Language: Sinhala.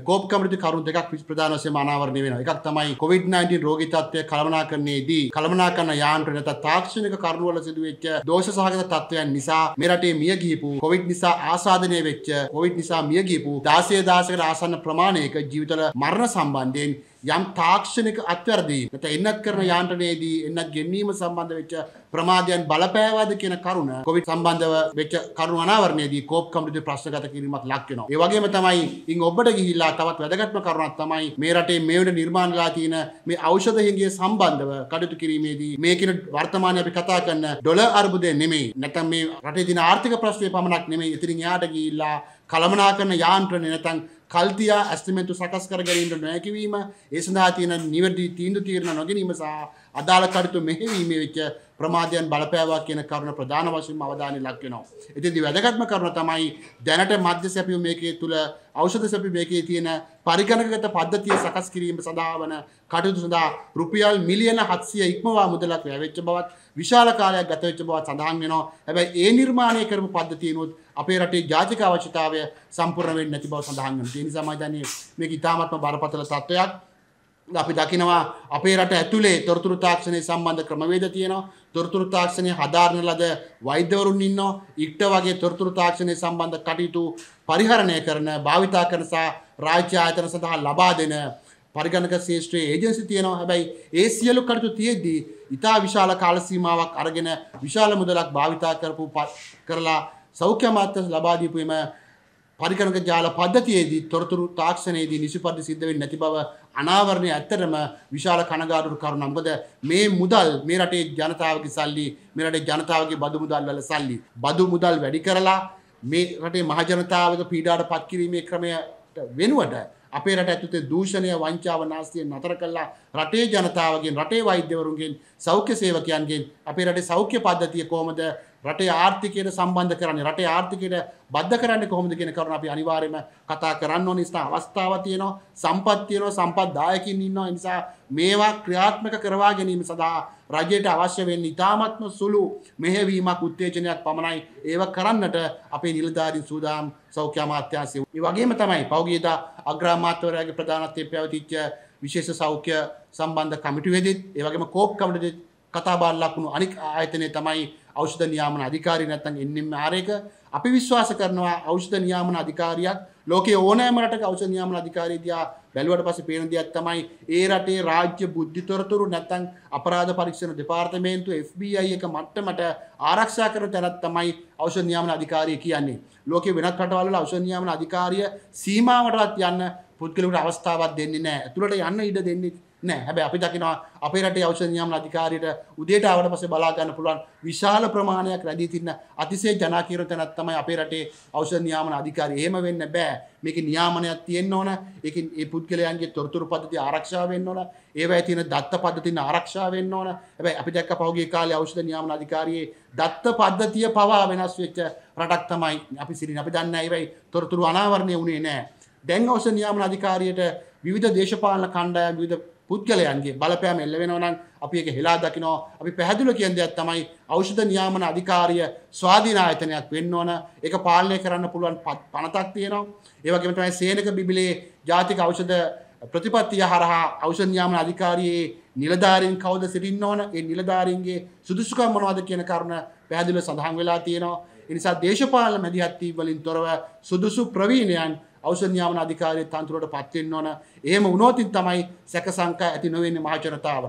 කෝප්කමට කරු දෙකක් විස් ප්‍රධාන වශයෙන් අනාවරණය වෙනවා. එකක් තමයි COVID-19 රෝගී තත්ත්වය කළමනාකරණයේදී කළමනා කරන යාන්ත්‍ර නැත්නම් තාක්ෂණික කරුණු වල සිදුවෙච්ච දෝෂ සහගත තත්ත්වයන් නිසා මේ රටේ මිය ගිහිපු COVID නිසා ආසාදනය වෙච්ච COVID නිසා මිය ගිහිපු 16000කට ආසන්න ප්‍රමාණයක ජීවිතවල මරණ සම්බන්ධයෙන් යම් තාක්ෂණික අත්වැරදීම් නැත්නම් එන්නත් කරන යාන්ත්‍රණයේදී එන්නත් ගෙන්වීම සම්බන්ධ වෙච්ච ප්‍රමාදයන් බලපෑවාද කියන කරුණ කොවිඩ් සම්බන්ධව වෙච්ච කරුණු අනාවරණයේදී කෝප් කමිටුවේ ප්‍රශ්නගත කිරීමක් ලක් වෙනවා. ඒ වගේම තමයි ඉන් ඔබට ගිහිල්ලා තවත් වැදගත්ම කරුණක් තමයි මේ රටේ මේ වෙන නිර්මාණලා තියෙන මේ ඖෂධ හිඟිය සම්බන්ධව කටයුතු කිරීමේදී මේ කියන වර්තමානයේ අපි කතා කරන ඩොලර් අර්බුදය නෙමෙයි නැත්නම් මේ රටේ තියෙන ආර්ථික ප්‍රශ්නේ පමණක් නෙමෙයි. ඉතින් එයාට ගිහිල්ලා කළමනාකරන යාන්ත්‍රණ නැත්නම් කල්තියා ඇස්තිමෙන්තු සකස් කර ගැනීමට නොයැකිවීම ඒ සඳහා තියෙන නිවැරදි තීන්දු තීරණ නොගැනීම සහ අදාළ කටතු මෙහෙවීම වෙච්ච ප්‍රමාධයන් බලපෑවා කියන කරුණ ප්‍රධාන වශයෙන් අවධානය ලක්වෙනවා. එතිදි වැදගත්ම කරුණ තමයි දැනට මධ්‍ය සැපිය මේකේ තුළ අවෂධ සැපි මේකේ තියෙන පරිගණකගත පද්ධතිය සකස් කිරීම සඳහා වන කටයුතු සඳහා රුපියල් මිලියන හත්සිය ඉක්මවා මුදලක් වැවෙච්ච බවත් විශාල කාලයක් ගතවෙච්ච බවත් සඳහන් වෙනවා හැබැයි ඒ නිර්මාණය කරපු පද්ධතියනුත් අපේ රටේ ජාතික අවශ්‍යතාවය සම්පූර්ණ වෙන්නේ නැති බව සඳහන් වෙනවා. ඒ නිසා මම දන්නේ මේක ඉතාමත්ම බරපතල තත්ත්වයක්. අපි දකිනවා අපේ රට ඇතුළේ තොරතුරු තාක්ෂණය සම්බන්ධ ක්‍රමවේද තියෙනවා තොරතුරු තාක්ෂණය හදාරන ලද වෛද්‍යවරුන් ඉන්නවා ඉක්ට වගේ තොරතුරු තාක්ෂණය සම්බන්ධ කටයුතු පරිහරණය කරන භාවිතා කරන සහ රාජ්‍ය ආයතන සඳහා ලබා දෙන පරිගණක ශේෂ්ත්‍රයේ ඒජන්සි තියෙනවා හැබැයි ඒ සියලු කටයුතු තියෙද්දී ඉතා විශාල කාල සීමාවක් අරගෙන විශාල මුදලක් භාවිතා කරපු කරලා සෞඛ්‍ය මාත්‍ය ලබා දීපු එම පරිගණක ජාල පද්ධතියේදී තොරතුරු තාක්ෂණයේදී නිසි පරිදි සිද්ධ වෙන්නේ නැති බව අනාවරණය ඇත්තරම විශාල කනගාටුට කරුණ අම්බද මේ මුදල් මේ රටේ ජනතාවගේ සල්ලි මේ රටේ ජනතාවගේ බදු මුදල් වල සල්ලි බදු මුදල් වැඩි කරලා මේ රටේ මහජනතාවක පීඩාට පත්කිරීමේ ක්‍රමය වෙනුවට අපේ රට ඇතුතේ දූෂණය වංචාව නාස්තිය නතර කළා රටේ ජනතාවගෙන් රටේ වෛද්‍යවරුන්ගෙන් සෞඛ්‍ය සේවකයන්ගෙන් අපේ රටේ සෞඛ්‍ය පද්ධතිය කොහොමද රටේ ආර්ථිකයට සම්බන්ධ කරන්නේ රටේ ආර්ථිකයට බද්ධ කරන්නේ කොහොමද කියන කරුණ අපි අනිවාර්යයෙන්ම කතා කරන්න ඕන නිසා අවස්ථාව තියෙනවා සම්පත් තියෙනවා සම්පත් දායකින් ඉන්නවා ඒ නිසා මේවා ක්‍රියාත්මක කරවා ගැනීම සඳහා රජයට අවශ්‍ය වෙන්නේ ඉතාමත්ම සුළු මෙහෙවීමක් උත්තේජනයක් පමණයි ඒව කරන්නට අපේ නිලධාරීන් සූදානම් සෞඛ්‍ය අමාත්‍යාංශය. ඒ වගේම තමයි පෞගියදා අග්‍රාමාත්‍යවරයාගේ ප්‍රධානත්වයෙන් පැවතිච්ච විශේෂ සෞඛ්‍ය සම්බන්ධ කමිටුවේදීත් ඒ වගේම කෝප් කමිටුවේදීත් කතා බාර ලකුණු අනික් ආයතනයේ තමයි ෞෂධ නියාමන අධිකාරී නැත්තන් එන්නම් ආරයක අපි විශ්වාස කරනවා ෞෂධ නියාමන අධිකාරයක් ලෝක ඕනෑමට ෞෂ නියාමන අධිකාරීදයා බැලුවට පස පේනදයක් තමයි ඒ රටේ රාජ්‍ය බුද්ධිතොරතුරු නැත්තං අපරාධ පරීක්ෂණ දෙපාර්තමේන්තු FBI එක මට්ටමට ආරක්ෂා කර තැනත් තමයි ෞෂ නියාමන අධිකාරය කියන්නේ ලෝක වෙනත් කටවල ෞෂ නියාමන අධිකාරය සීමාවටත් යන්න පුද්ගලට අවස්ථාවත් දෙන්නේ නෑ ඇතුළට යන්න ඉඩ දෙන්නේ නෑ හැබැ අපි දකිනවා අපේ රට අවෂධයම් අධිකාරයට උදේට අවට පස බලාගන්න පුළුවන් විශාල ප්‍රමාණයක් රැදී තින්න අතිසේ ජනාකීර තැනත් තමයි අපේ රටේ අවෂධ නියාමන අධිකාරය එහෙම වෙන්න බෑ මේක නියාමනයක් තියෙන්න්න ඕන එක ඒ පුද්ගලයන්ගේ තොරතුරු පදති ආරක්ෂාවෙන් ඕන ඒවයි තියෙන දත්ත පද්ධතින ආරක්ෂාවෙන් ඕන ඇැයි අපි දැක්ක පහුගේ කාල අවෂධ නියාමන අධිකාරයේ දත්ත පද්ධතිය පවා වෙනස් වෙච්ච රටක් තමයි අපි සිරි අපි දන්න ඇවයි තොරතුරු අනාවරණය වුණේ නෑ දැන් අවෂ නියාමන අධිකාරයට විධ දේශපාලන කණ්ඩාය විධ පුද්ගලයන්ගේ බලපෑම එල්ල වෙනවනම් අපි එක හෙලා දකිනෝ අපි පැහැදිල කියන දෙයක් තමයි ඖෂධ නියාමන අධිකාරිය ස්වාධීන ආයතනයක් වෙන්න ඕන ඒක පාලනය කරන්න පුළුවන් පනතක් තියෙනවා ඒ වගේම තමයි සේනක බිබිලේ ජාතික ඖෂධ ප්‍රතිපත්තිය හරහා ඖෂධ නියාමන අධිකාරියේ නිලධාරීන් කවුද සිටින්න ඕන ඒ නිලධාරීන්ගේ සුදුසුකම් මොනවද කියන කරුණ පැහැදිලිව සඳහන් වෙලා තියෙනවා එනිසා දේශපාලන මැදිහත්වී වලින් තොරව සුදුසු ප්‍රවීණයන් අවසධ්‍යාවන අධිකාරය තන්තුරට පත්වෙන්න ඕන එහෙම උනෝතින් තමයි සැකසංකා ඇති නොවෙන්න මහජනතාව.